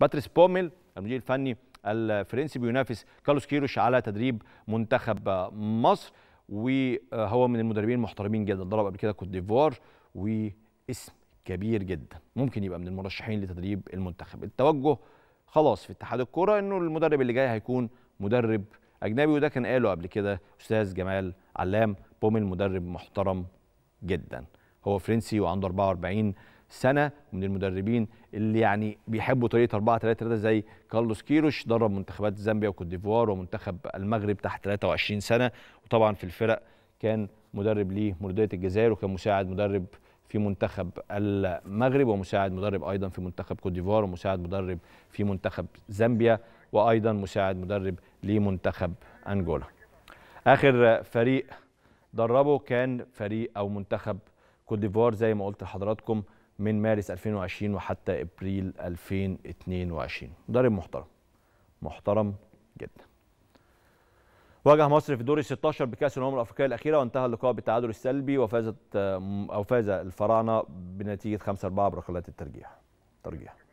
باتريس بوميل المدير الفني الفرنسي بينافس كارلوس كيروش على تدريب منتخب مصر وهو من المدربين المحترمين جدا ضرب قبل كده كوت ديفوار واسم كبير جدا ممكن يبقى من المرشحين لتدريب المنتخب التوجه خلاص في اتحاد الكوره انه المدرب اللي جاي هيكون مدرب اجنبي وده كان قاله قبل كده استاذ جمال علام بومل مدرب محترم جدا هو فرنسي وعنده 44 سنه من المدربين اللي يعني بيحبوا طريقه 4 3 3 زي كارلوس كيروش درب منتخبات زامبيا وكوت ديفوار ومنتخب المغرب تحت 23 سنه وطبعا في الفرق كان مدرب ليه الجزائر وكان مساعد مدرب في منتخب المغرب ومساعد مدرب ايضا في منتخب كوت ديفوار ومساعد مدرب في منتخب زامبيا وايضا مساعد مدرب لمنتخب انجولا. اخر فريق دربه كان فريق او منتخب كوت ديفوار زي ما قلت لحضراتكم من مارس 2020 وحتى ابريل 2022 مدرب محترم محترم جدا واجه مصر في دور 16 بكاس الامم الافريقيه الاخيره وانتهى اللقاء بالتعادل السلبي وفازت او فاز الفراعنه بنتيجه 5-4 بركلات الترجيح ترجيح